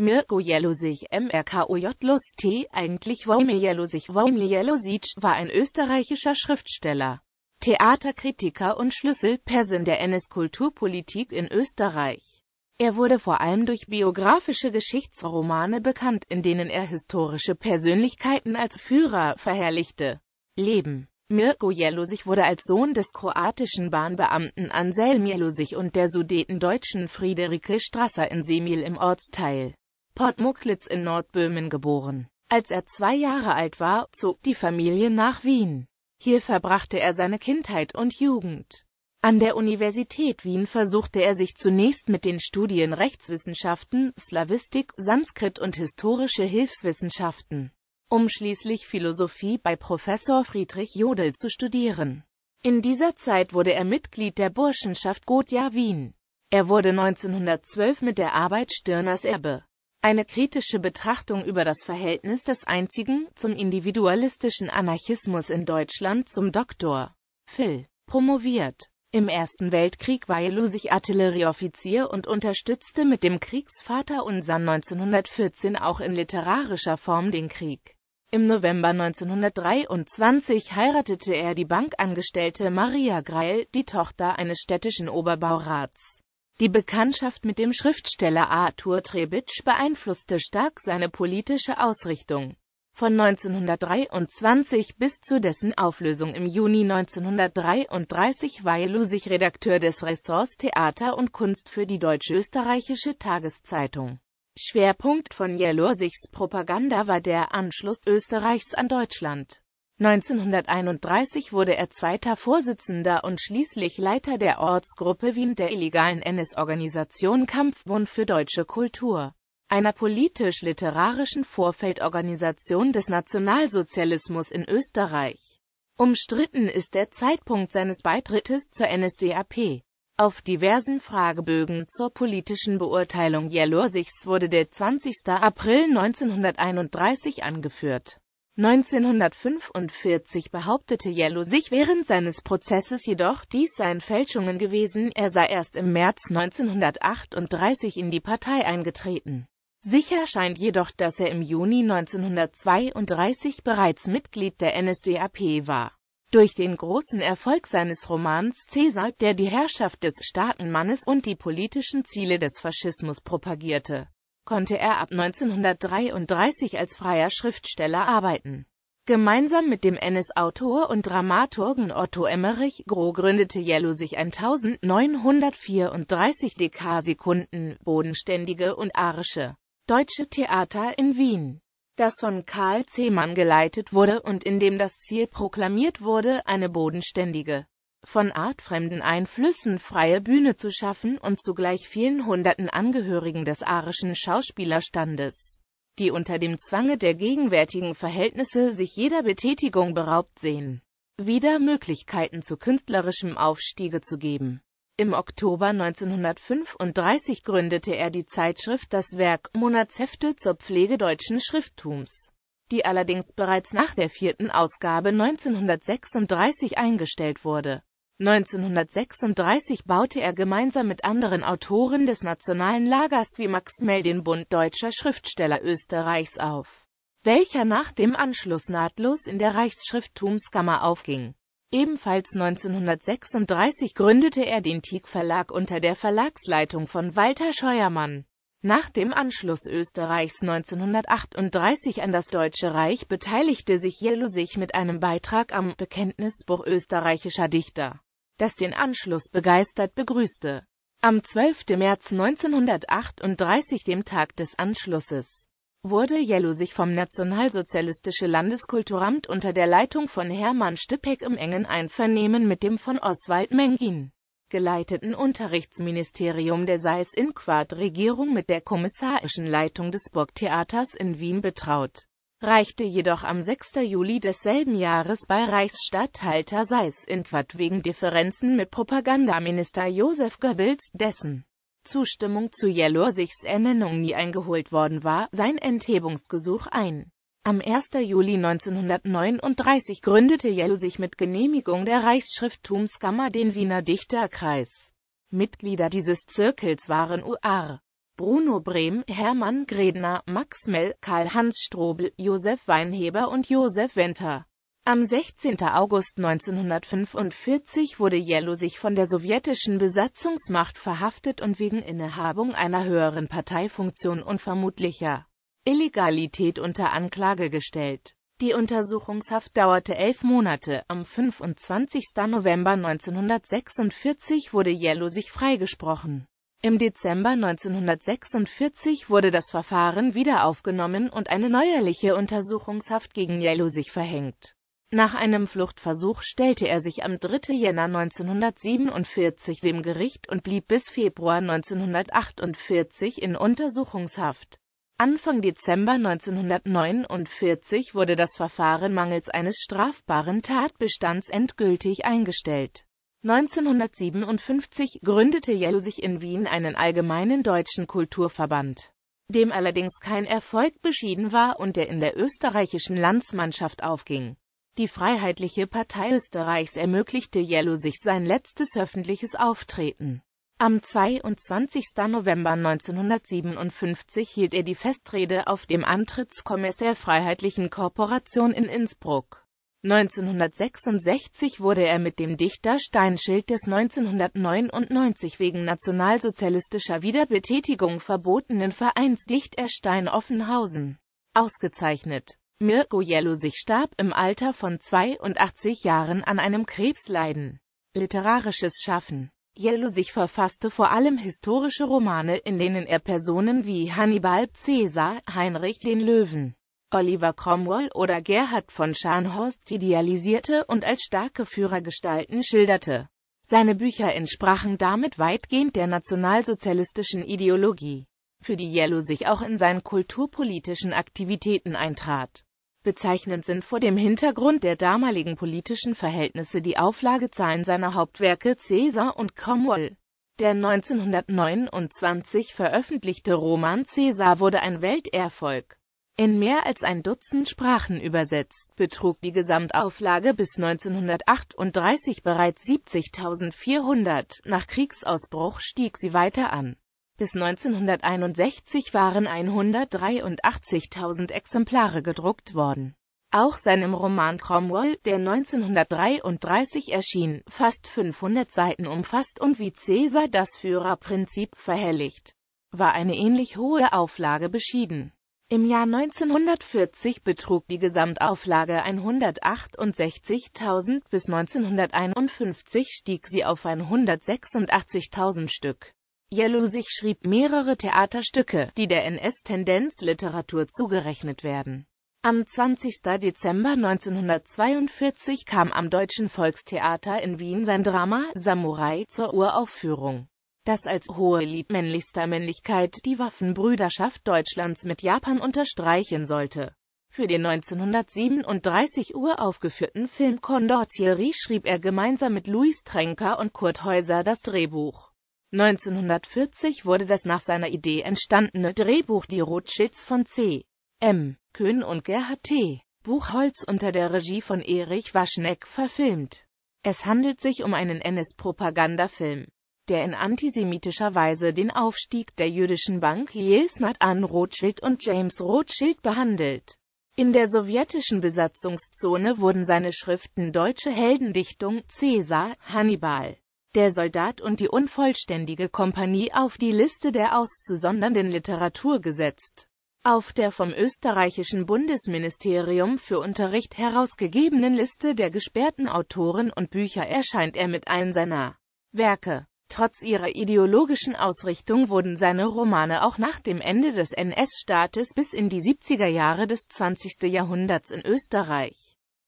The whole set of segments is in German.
Mirko Jelosich MRKOJ T eigentlich Wojmy Jelosich Wojmy Jelosic war ein österreichischer Schriftsteller, Theaterkritiker und Schlüsselperson der NS-Kulturpolitik in Österreich. Er wurde vor allem durch biografische Geschichtsromane bekannt, in denen er historische Persönlichkeiten als Führer verherrlichte. Leben Mirko Jelosich wurde als Sohn des kroatischen Bahnbeamten Anselm Jelosich und der sudetendeutschen Friederike Strasser in Semil im Ortsteil Port Mucklitz in Nordböhmen geboren. Als er zwei Jahre alt war, zog die Familie nach Wien. Hier verbrachte er seine Kindheit und Jugend. An der Universität Wien versuchte er sich zunächst mit den Studien Rechtswissenschaften, Slavistik, Sanskrit und historische Hilfswissenschaften, um schließlich Philosophie bei Professor Friedrich Jodl zu studieren. In dieser Zeit wurde er Mitglied der Burschenschaft Gothia Wien. Er wurde 1912 mit der Arbeit Stirners Erbe eine kritische Betrachtung über das Verhältnis des einzigen, zum individualistischen Anarchismus in Deutschland zum Dr. Phil. Promoviert. Im Ersten Weltkrieg war Elo sich Artillerieoffizier und unterstützte mit dem Kriegsvater Unsan 1914 auch in literarischer Form den Krieg. Im November 1923 heiratete er die Bankangestellte Maria Greil, die Tochter eines städtischen Oberbaurats. Die Bekanntschaft mit dem Schriftsteller Arthur Trebitsch beeinflusste stark seine politische Ausrichtung. Von 1923 bis zu dessen Auflösung im Juni 1933 war Lusig Redakteur des Ressorts Theater und Kunst für die deutsch-österreichische Tageszeitung. Schwerpunkt von Jelursichs Propaganda war der Anschluss Österreichs an Deutschland. 1931 wurde er zweiter Vorsitzender und schließlich Leiter der Ortsgruppe Wien der illegalen NS-Organisation Kampfbund für deutsche Kultur, einer politisch-literarischen Vorfeldorganisation des Nationalsozialismus in Österreich. Umstritten ist der Zeitpunkt seines Beitrittes zur NSDAP. Auf diversen Fragebögen zur politischen Beurteilung Jelorsichs wurde der 20. April 1931 angeführt. 1945 behauptete Yellow sich während seines Prozesses jedoch, dies seien Fälschungen gewesen, er sei erst im März 1938 in die Partei eingetreten. Sicher scheint jedoch, dass er im Juni 1932 bereits Mitglied der NSDAP war. Durch den großen Erfolg seines Romans Cäsar, der die Herrschaft des starken Mannes und die politischen Ziele des Faschismus propagierte, konnte er ab 1933 als freier Schriftsteller arbeiten. Gemeinsam mit dem NS-Autor und Dramaturgen Otto Emmerich Groh gründete Jello sich 1934 Dekarsekunden, bodenständige und arische, deutsche Theater in Wien, das von Karl Zehmann geleitet wurde und in dem das Ziel proklamiert wurde, eine bodenständige, von artfremden Einflüssen freie Bühne zu schaffen und zugleich vielen hunderten Angehörigen des arischen Schauspielerstandes, die unter dem Zwange der gegenwärtigen Verhältnisse sich jeder Betätigung beraubt sehen, wieder Möglichkeiten zu künstlerischem Aufstiege zu geben. Im Oktober 1935 gründete er die Zeitschrift Das Werk Monatshefte zur Pflege deutschen Schrifttums, die allerdings bereits nach der vierten Ausgabe 1936 eingestellt wurde. 1936 baute er gemeinsam mit anderen Autoren des Nationalen Lagers wie Max Mell den Bund deutscher Schriftsteller Österreichs auf, welcher nach dem Anschluss nahtlos in der Reichsschrifttumskammer aufging. Ebenfalls 1936 gründete er den Tieck Verlag unter der Verlagsleitung von Walter Scheuermann. Nach dem Anschluss Österreichs 1938 an das Deutsche Reich beteiligte sich Jello mit einem Beitrag am Bekenntnisbuch österreichischer Dichter das den Anschluss begeistert begrüßte. Am 12. März 1938, dem Tag des Anschlusses, wurde Jello sich vom Nationalsozialistische Landeskulturamt unter der Leitung von Hermann Stipek im engen Einvernehmen mit dem von Oswald Mengin geleiteten Unterrichtsministerium der seis inquart regierung mit der kommissarischen Leitung des Burgtheaters in Wien betraut reichte jedoch am 6. Juli desselben Jahres bei Reichsstatthalter Seis in Quad wegen Differenzen mit Propagandaminister Josef Goebbels, dessen Zustimmung zu Jelorsichs Ernennung nie eingeholt worden war, sein Enthebungsgesuch ein. Am 1. Juli 1939 gründete Jelosich mit Genehmigung der Reichsschrifttumskammer den Wiener Dichterkreis. Mitglieder dieses Zirkels waren U.R. Bruno Brehm, Hermann Gredner, Max Mell, karl hans Strobel, Josef Weinheber und Josef Wenter. Am 16. August 1945 wurde Jello sich von der sowjetischen Besatzungsmacht verhaftet und wegen Innehabung einer höheren Parteifunktion und vermutlicher Illegalität unter Anklage gestellt. Die Untersuchungshaft dauerte elf Monate. Am 25. November 1946 wurde Jello sich freigesprochen. Im Dezember 1946 wurde das Verfahren wieder aufgenommen und eine neuerliche Untersuchungshaft gegen Yellow sich verhängt. Nach einem Fluchtversuch stellte er sich am 3. Jänner 1947 dem Gericht und blieb bis Februar 1948 in Untersuchungshaft. Anfang Dezember 1949 wurde das Verfahren mangels eines strafbaren Tatbestands endgültig eingestellt 1957 gründete Jello sich in Wien einen allgemeinen deutschen Kulturverband, dem allerdings kein Erfolg beschieden war und der in der österreichischen Landsmannschaft aufging. Die Freiheitliche Partei Österreichs ermöglichte Jello sich sein letztes öffentliches Auftreten. Am 22. November 1957 hielt er die Festrede auf dem Antrittskommerz der Freiheitlichen Korporation in Innsbruck. 1966 wurde er mit dem Dichter-Steinschild des 1999 wegen nationalsozialistischer Wiederbetätigung verbotenen Vereins Lichterstein Offenhausen ausgezeichnet. Mirko Jellusich starb im Alter von 82 Jahren an einem Krebsleiden. Literarisches Schaffen Jellusich verfasste vor allem historische Romane, in denen er Personen wie Hannibal Caesar, Heinrich den Löwen, Oliver Cromwell oder Gerhard von Scharnhorst idealisierte und als starke Führergestalten schilderte. Seine Bücher entsprachen damit weitgehend der nationalsozialistischen Ideologie, für die Yellow sich auch in seinen kulturpolitischen Aktivitäten eintrat. Bezeichnend sind vor dem Hintergrund der damaligen politischen Verhältnisse die Auflagezahlen seiner Hauptwerke Caesar und Cromwell. Der 1929 veröffentlichte Roman Caesar wurde ein Welterfolg in mehr als ein Dutzend Sprachen übersetzt, betrug die Gesamtauflage bis 1938 bereits 70.400. Nach Kriegsausbruch stieg sie weiter an. Bis 1961 waren 183.000 Exemplare gedruckt worden. Auch seinem Roman Cromwell, der 1933 erschien, fast 500 Seiten umfasst und wie Cäsar das Führerprinzip verhelligt, war eine ähnlich hohe Auflage beschieden. Im Jahr 1940 betrug die Gesamtauflage 168.000, bis 1951 stieg sie auf 186.000 Stück. Jelusich schrieb mehrere Theaterstücke, die der NS-Tendenzliteratur zugerechnet werden. Am 20. Dezember 1942 kam am Deutschen Volkstheater in Wien sein Drama Samurai zur Uraufführung dass als hohe liebmännlichster Männlichkeit die Waffenbrüderschaft Deutschlands mit Japan unterstreichen sollte. Für den 1937 uraufgeführten Film Condorcieri schrieb er gemeinsam mit Louis Trenker und Kurt Häuser das Drehbuch. 1940 wurde das nach seiner Idee entstandene Drehbuch Die Rothschilds von C. M. Köhn und Gerhard T. Buchholz unter der Regie von Erich Waschneck verfilmt. Es handelt sich um einen NS-Propagandafilm der in antisemitischer Weise den Aufstieg der jüdischen Bank Bankiers Nathan Rothschild und James Rothschild behandelt. In der sowjetischen Besatzungszone wurden seine Schriften Deutsche Heldendichtung, Cäsar, Hannibal, der Soldat und die unvollständige Kompanie auf die Liste der auszusondernden Literatur gesetzt. Auf der vom österreichischen Bundesministerium für Unterricht herausgegebenen Liste der gesperrten Autoren und Bücher erscheint er mit allen seiner Werke Trotz ihrer ideologischen Ausrichtung wurden seine Romane auch nach dem Ende des NS-Staates bis in die 70er Jahre des 20. Jahrhunderts in Österreich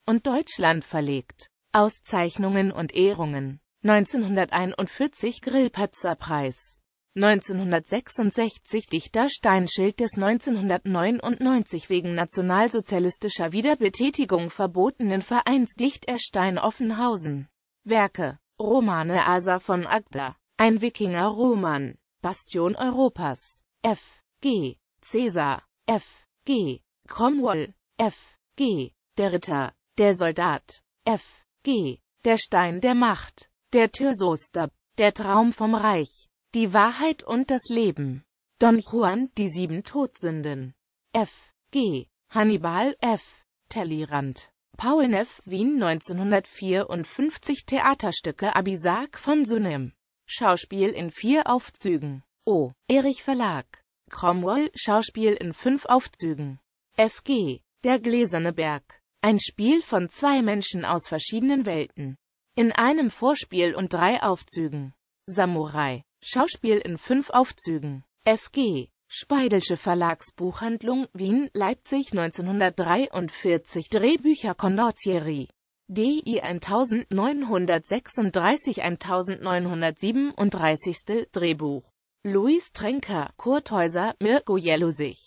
und Deutschland verlegt. Auszeichnungen und Ehrungen 1941 Grillpatzerpreis 1966 Dichter Steinschild des 1999 wegen nationalsozialistischer Wiederbetätigung verbotenen Vereins Dichterstein Offenhausen Werke Romane Asa von Agda, ein Wikinger-Roman, Bastion Europas, F. G. Caesar, F. G. Cromwell, F. G. Der Ritter, der Soldat, F. G. Der Stein der Macht, der Thyrsoster, der Traum vom Reich, die Wahrheit und das Leben, Don Juan, die sieben Todsünden, F. G. Hannibal, F. Tellirand. Paul Neff, Wien 1954 Theaterstücke Abisak von Sunim. Schauspiel in vier Aufzügen. O. Erich Verlag. Cromwell, Schauspiel in fünf Aufzügen. FG. Der gläserne Berg. Ein Spiel von zwei Menschen aus verschiedenen Welten. In einem Vorspiel und drei Aufzügen. Samurai. Schauspiel in fünf Aufzügen. FG. Speidelsche Verlagsbuchhandlung Wien, Leipzig 1943 Drehbücher Condorcieri DI 1936 1937 Drehbuch Louis Trenker, Kurthäuser, Mirko Jelusig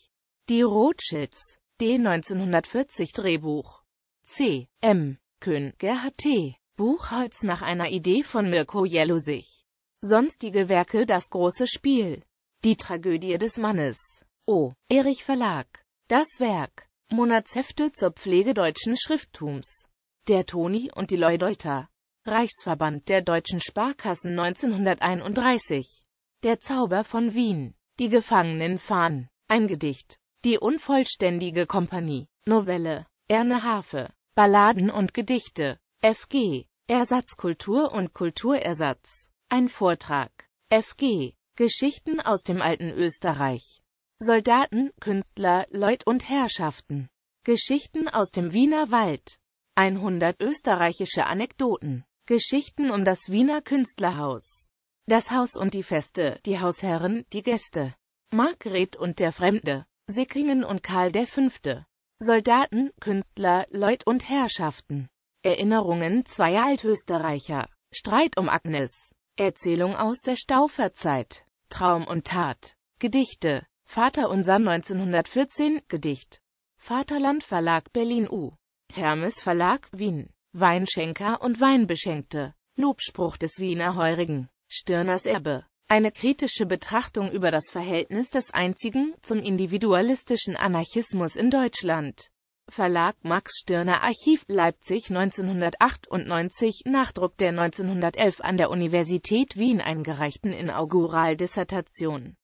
Die Rothschilds D 1940 Drehbuch C. M. Köhn, Gerhard T. Buchholz nach einer Idee von Mirko Jelusig Sonstige Werke Das große Spiel die Tragödie des Mannes. O. Erich Verlag. Das Werk. Monatshefte zur Pflege deutschen Schrifttums. Der Toni und die Leudeuter. Reichsverband der deutschen Sparkassen 1931. Der Zauber von Wien. Die Gefangenen fahren. Ein Gedicht. Die unvollständige Kompanie. Novelle. Erne Harfe. Balladen und Gedichte. FG. Ersatzkultur und Kulturersatz. Ein Vortrag. FG. Geschichten aus dem alten Österreich. Soldaten, Künstler, Leut und Herrschaften. Geschichten aus dem Wiener Wald. 100 österreichische Anekdoten. Geschichten um das Wiener Künstlerhaus. Das Haus und die Feste, die Hausherren, die Gäste. Margret und der Fremde. Sickingen und Karl V. Soldaten, Künstler, Leut und Herrschaften. Erinnerungen zweier Altösterreicher. Streit um Agnes. Erzählung aus der Stauferzeit. Traum und Tat. Gedichte. Vater unser 1914, Gedicht. Vaterland Verlag Berlin U. Hermes Verlag Wien. Weinschenker und Weinbeschenkte. Lobspruch des Wiener Heurigen. Stirners Erbe. Eine kritische Betrachtung über das Verhältnis des einzigen zum individualistischen Anarchismus in Deutschland. Verlag Max Stirner Archiv Leipzig 1998 Nachdruck der 1911 an der Universität Wien eingereichten Inauguraldissertation